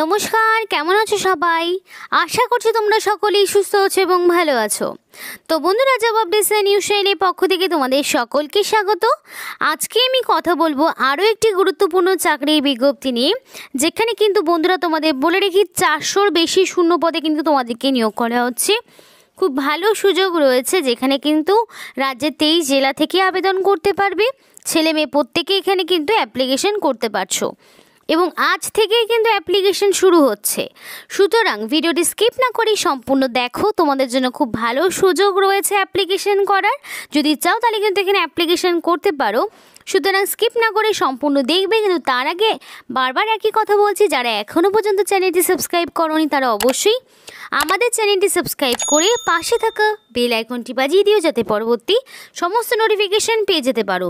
নমস্কার কেমন আছো সবাই আশা করছি তোমরা সকলেই সুস্থ আছো এবং ভালো আছো তো বন্ধুরা জবাব ডেসা নিউজ চ্যানেলের পক্ষ থেকে তোমাদের সকলকে স্বাগত আজকে আমি কথা বলবো আরও একটি গুরুত্বপূর্ণ চাকরির বিজ্ঞপ্তি নিয়ে যেখানে কিন্তু বন্ধুরা তোমাদের বলে রেখি চারশোর বেশি শূন্য পদে কিন্তু তোমাদেরকে নিয়োগ করা হচ্ছে খুব ভালো সুযোগ রয়েছে যেখানে কিন্তু রাজ্যের তেইশ জেলা থেকে আবেদন করতে পারবে ছেলে মেয়ে প্রত্যেকে এখানে কিন্তু অ্যাপ্লিকেশন করতে পারছো এবং আজ থেকেই কিন্তু অ্যাপ্লিকেশন শুরু হচ্ছে সুতরাং ভিডিওটি স্কিপ না করেই সম্পূর্ণ দেখো তোমাদের জন্য খুব ভালো সুযোগ রয়েছে অ্যাপ্লিকেশন করার যদি চাও তাহলে কিন্তু এখানে অ্যাপ্লিকেশন করতে পারো সুতরাং স্কিপ না করে সম্পূর্ণ দেখবে কিন্তু তার আগে বারবার একই কথা বলছি যারা এখনও পর্যন্ত চ্যানেলটি সাবস্ক্রাইব করনি তারা অবশ্যই আমাদের চ্যানেলটি সাবস্ক্রাইব করে পাশে থাকা বেল আইকনটি বাজিয়ে দিও যাতে পরবর্তী সমস্ত নোটিফিকেশান পেয়ে যেতে পারো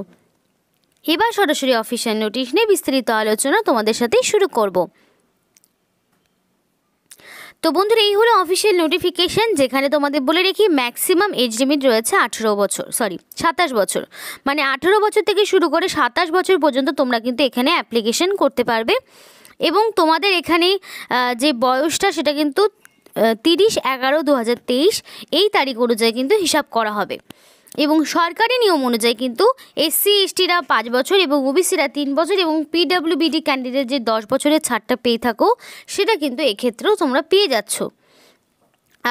এবার সরাসরি অফিসিয়াল নোটিশ নিয়ে বিস্তারিত আলোচনা তোমাদের সাথেই শুরু করব তো বন্ধুরা এই হলো অফিসিয়াল নোটিফিকেশান যেখানে তোমাদের বলে রেখি ম্যাক্সিমাম এজ লিমিট রয়েছে আঠেরো বছর সরি সাতাশ বছর মানে আঠেরো বছর থেকে শুরু করে সাতাশ বছর পর্যন্ত তোমরা কিন্তু এখানে অ্যাপ্লিকেশন করতে পারবে এবং তোমাদের এখানে যে বয়সটা সেটা কিন্তু তিরিশ এগারো দু এই তারিখ অনুযায়ী কিন্তু হিসাব করা হবে এবং সরকারি নিয়ম অনুযায়ী কিন্তু এসসি এসটিরা পাঁচ বছর এবং ওবিসিরা তিন বছর এবং পিডাব্লিউবিডি ক্যান্ডিডেট যে দশ বছরের ছাড়টা পেয়ে থাকো সেটা কিন্তু এক্ষেত্রেও তোমরা পেয়ে যাচ্ছ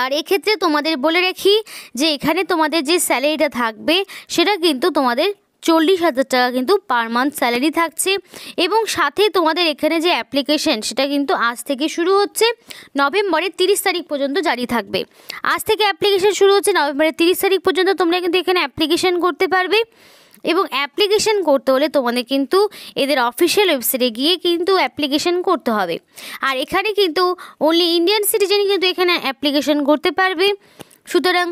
আর এক্ষেত্রে তোমাদের বলে রাখি যে এখানে তোমাদের যে স্যালারিটা থাকবে সেটা কিন্তু তোমাদের চল্লিশ হাজার টাকা কিন্তু পার মান্থ স্যালারি থাকছে এবং সাথে তোমাদের এখানে যে অ্যাপ্লিকেশন সেটা কিন্তু আজ থেকে শুরু হচ্ছে নভেম্বরের তিরিশ তারিখ পর্যন্ত জারি থাকবে আজ থেকে অ্যাপ্লিকেশন শুরু হচ্ছে নভেম্বরের তিরিশ তারিখ পর্যন্ত তোমরা কিন্তু এখানে অ্যাপ্লিকেশন করতে পারবে এবং অ্যাপ্লিকেশন করতে হলে তোমাদের কিন্তু এদের অফিসিয়াল ওয়েবসাইটে গিয়ে কিন্তু অ্যাপ্লিকেশন করতে হবে আর এখানে কিন্তু অনলি ইন্ডিয়ান সিটিজেনই কিন্তু এখানে অ্যাপ্লিকেশন করতে পারবে সুতরাং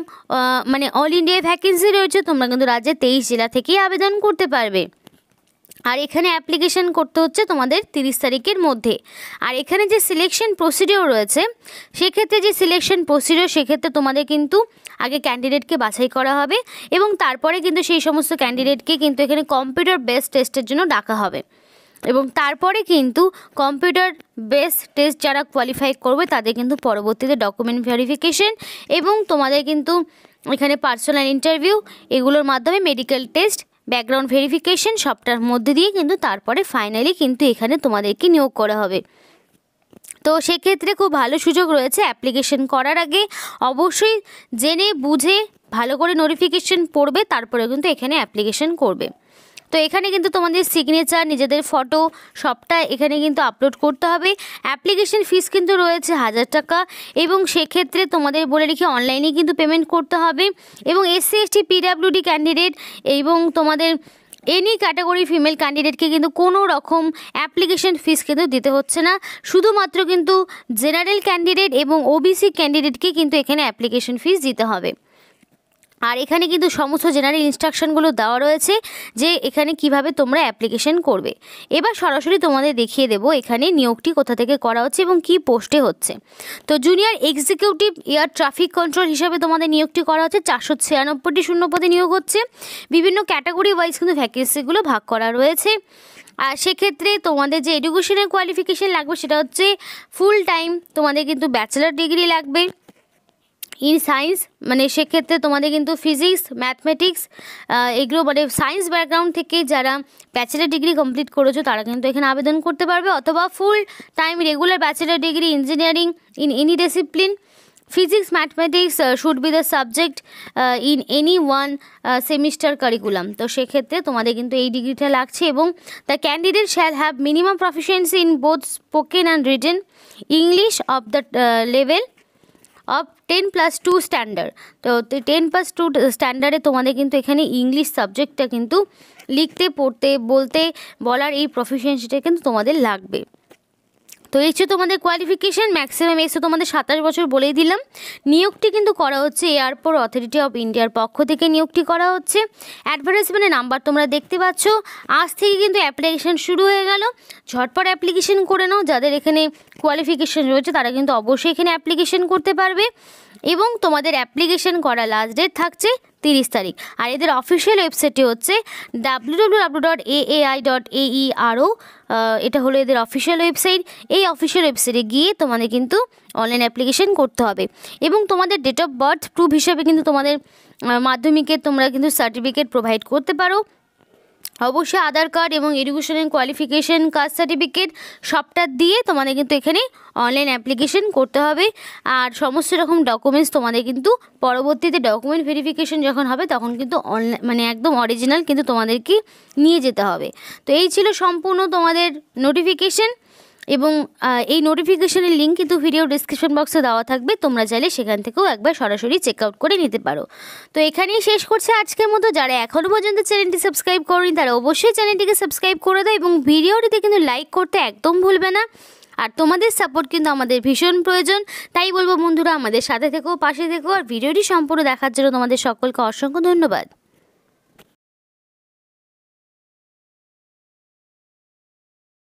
মানে অল ইন্ডিয়া ভ্যাকেন্সি রয়েছে তোমরা কিন্তু রাজ্যের তেইশ জেলা থেকেই আবেদন করতে পারবে আর এখানে অ্যাপ্লিকেশন করতে হচ্ছে তোমাদের তিরিশ তারিখের মধ্যে আর এখানে যে সিলেকশন প্রসিডিওর রয়েছে সেক্ষেত্রে যে সিলেকশন প্রসিডিওর সেক্ষেত্রে তোমাদের কিন্তু আগে ক্যান্ডিডেটকে বাছাই করা হবে এবং তারপরে কিন্তু সেই সমস্ত ক্যান্ডিডেটকে কিন্তু এখানে কম্পিউটার বেস টেস্টের জন্য ডাকা হবে এবং তারপরে কিন্তু কম্পিউটার বেস টেস্ট যারা কোয়ালিফাই করবে তাদের কিন্তু পরবর্তীতে ডকুমেন্ট ভেরিফিকেশন এবং তোমাদের কিন্তু এখানে পার্সোনাল ইন্টারভিউ এগুলোর মাধ্যমে মেডিকেল টেস্ট ব্যাকগ্রাউন্ড ভেরিফিকেশন সবটার মধ্যে দিয়ে কিন্তু তারপরে ফাইনালি কিন্তু এখানে তোমাদেরকে নিয়োগ করা হবে তো সেক্ষেত্রে খুব ভালো সুযোগ রয়েছে অ্যাপ্লিকেশন করার আগে অবশ্যই জেনে বুঝে ভালো করে নোটিফিকেশন পড়বে তারপরে কিন্তু এখানে অ্যাপ্লিকেশন করবে তো এখানে কিন্তু তোমাদের সিগনেচার নিজেদের ফটো সবটা এখানে কিন্তু আপলোড করতে হবে অ্যাপ্লিকেশন ফিস কিন্তু রয়েছে হাজার টাকা এবং সেক্ষেত্রে তোমাদের বলে রেখে অনলাইনে কিন্তু পেমেন্ট করতে হবে এবং এসসি এসটি পিডাব্লিউডি ক্যান্ডিডেট এবং তোমাদের এনি ক্যাটাগরি ফিমেল ক্যান্ডিডেটকে কিন্তু কোনো রকম অ্যাপ্লিকেশন ফিস কিন্তু দিতে হচ্ছে না শুধুমাত্র কিন্তু জেনারেল ক্যান্ডিডেট এবং ওবিসি ক্যান্ডিডেটকে কিন্তু এখানে অ্যাপ্লিকেশন ফিস দিতে হবে আর এখানে কিন্তু সমস্ত জেনারেল ইনস্ট্রাকশানগুলো দেওয়া রয়েছে যে এখানে কিভাবে তোমরা অ্যাপ্লিকেশন করবে এবার সরাসরি তোমাদের দেখিয়ে দেব এখানে নিয়োগটি কোথা থেকে করা হচ্ছে এবং কি পোস্টে হচ্ছে তো junior executive air traffic control হিসাবে তোমাদের নিয়োগটি করা হচ্ছে চারশো ছিয়ানব্বইটি শূন্যপদে নিয়োগ হচ্ছে বিভিন্ন ক্যাটাগরি ওয়াইজ কিন্তু ভ্যাকেন্সিগুলো ভাগ করা রয়েছে আর সেক্ষেত্রে তোমাদের যে এডুকেশনের কোয়ালিফিকেশান লাগবে সেটা হচ্ছে ফুল টাইম তোমাদের কিন্তু ব্যাচেলার ডিগ্রি লাগবে ইন সায়েন্স মানে সেক্ষেত্রে তোমাদের কিন্তু ফিজিক্স ম্যাথমেটিক্স এগুলো মানে সায়েন্স ব্যাকগ্রাউন্ড থেকে যারা ব্যাচেলার ডিগ্রি কমপ্লিট করেছো তারা কিন্তু এখানে আবেদন করতে পারবে অথবা full time regular bachelor degree engineering in any discipline physics mathematics should be the subject in any one semester curriculum তো সেক্ষেত্রে তোমাদের কিন্তু এই ডিগ্রিটা লাগছে এবং the candidate shall have minimum proficiency in both spoken and written English of the level of ten plus two standard তো ten plus two স্ট্যান্ডার্ডে তোমাদের কিন্তু এখানে ইংলিশ সাবজেক্টটা কিন্তু লিখতে পড়তে বলতে বলার এই প্রফিসিয়েন্সিটা কিন্তু তোমাদের লাগবে তো এই হচ্ছে তোমাদের কোয়ালিফিকেশান ম্যাক্সিমাম এসে তোমাদের সাতাশ বছর বলেই দিলাম নিয়োগটি কিন্তু করা হচ্ছে এয়ারপোর্ট অথরিটি অফ ইন্ডিয়ার পক্ষ থেকে নিয়োগটি করা হচ্ছে অ্যাডভার্টাইজমেন্টের নাম্বার তোমরা দেখতে পাচ্ছ আজ থেকে কিন্তু অ্যাপ্লিকেশান শুরু হয়ে গেল ঝটপট অ্যাপ্লিকেশান করে নাও যাদের এখানে কোয়ালিফিকেশান রয়েছে তারা কিন্তু অবশ্যই এখানে অ্যাপ্লিকেশান করতে পারবে এবং তোমাদের অ্যাপ্লিকেশান করা লাস্ট ডেট থাকছে তিরিশ তারিখ আর এদের অফিসিয়াল ওয়েবসাইটটি হচ্ছে W W W dot A dot aero এটা হলো এদের অফিসিয়াল ওয়েবসাইট এই অফিসিয়াল ওয়েবসাইটে গিয়ে তোমাদের কিন্তু অনলাইন অ্যাপ্লিকেশন করতে হবে এবং তোমাদের ডেট অফ বার্থ প্রুফ হিসেবে কিন্তু তোমাদের মাধ্যমিকে তোমরা কিন্তু সার্টিফিকেট প্রোভাইড করতে পারো অবশ্যই আধার কার্ড এবং এডুকেশনের কোয়ালিফিকেশন কাস্ট সার্টিফিকেট সবটা দিয়ে তোমাদের কিন্তু এখানে অনলাইন অ্যাপ্লিকেশন করতে হবে আর সমস্ত রকম ডকুমেন্টস তোমাদের কিন্তু পরবর্তীতে ডকুমেন্ট ভেরিফিকেশন যখন হবে তখন কিন্তু অনলাইন মানে একদম অরিজিনাল কিন্তু তোমাদেরকে নিয়ে যেতে হবে তো এই ছিল সম্পূর্ণ তোমাদের নোটিফিকেশন এবং এই নোটিফিকেশনের লিঙ্ক কিন্তু ভিডিও ডিসক্রিপশন বক্সে দেওয়া থাকবে তোমরা চাইলে সেখান থেকেও একবার সরাসরি চেক আউট করে নিতে পারো তো এখানেই শেষ করছে আজকের মতো যারা এখনও পর্যন্ত চ্যানেলটি সাবস্ক্রাইব করেনি তারা অবশ্যই চ্যানেলটিকে সাবস্ক্রাইব করে দেয় এবং ভিডিওটিতে কিন্তু লাইক করতে একদম ভুলবে না আর তোমাদের সাপোর্ট কিন্তু আমাদের ভীষণ প্রয়োজন তাই বলবো বন্ধুরা আমাদের সাথে থেকো পাশে থেকো আর ভিডিওটি সম্পূর্ণ দেখার জন্য তোমাদের সকলকে অসংখ্য ধন্যবাদ